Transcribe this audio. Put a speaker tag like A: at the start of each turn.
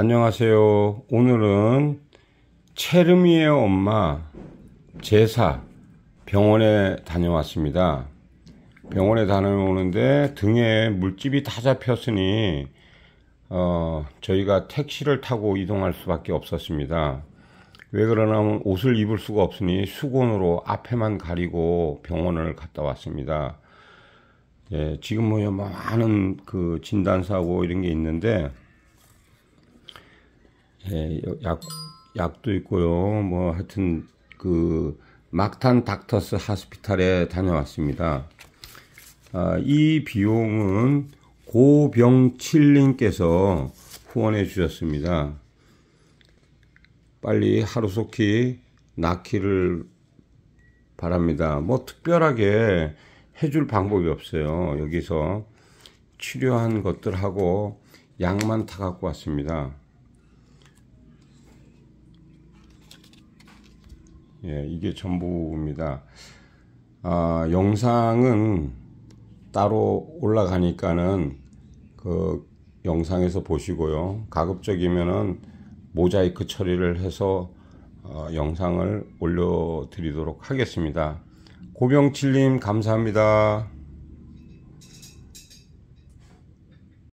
A: 안녕하세요. 오늘은 체르미의 엄마 제사 병원에 다녀왔습니다. 병원에 다녀오는데 등에 물집이 다 잡혔으니 어, 저희가 택시를 타고 이동할 수밖에 없었습니다. 왜 그러냐면 옷을 입을 수가 없으니 수건으로 앞에만 가리고 병원을 갔다 왔습니다. 예, 지금 뭐 많은 그 진단사고 이런 게 있는데 예, 약, 약도 있고요. 뭐 하여튼 그 막탄 닥터스 하스피탈에 다녀왔습니다. 아, 이 비용은 고병칠님께서 후원해 주셨습니다. 빨리 하루속히 낳기를 바랍니다. 뭐 특별하게 해줄 방법이 없어요. 여기서 치료한 것들하고 약만 타갖고 왔습니다. 예, 이게 전부입니다. 아, 영상은 따로 올라가니까는 그 영상에서 보시고요. 가급적이면은 모자이크 처리를 해서 어, 영상을 올려드리도록 하겠습니다. 고병칠님 감사합니다.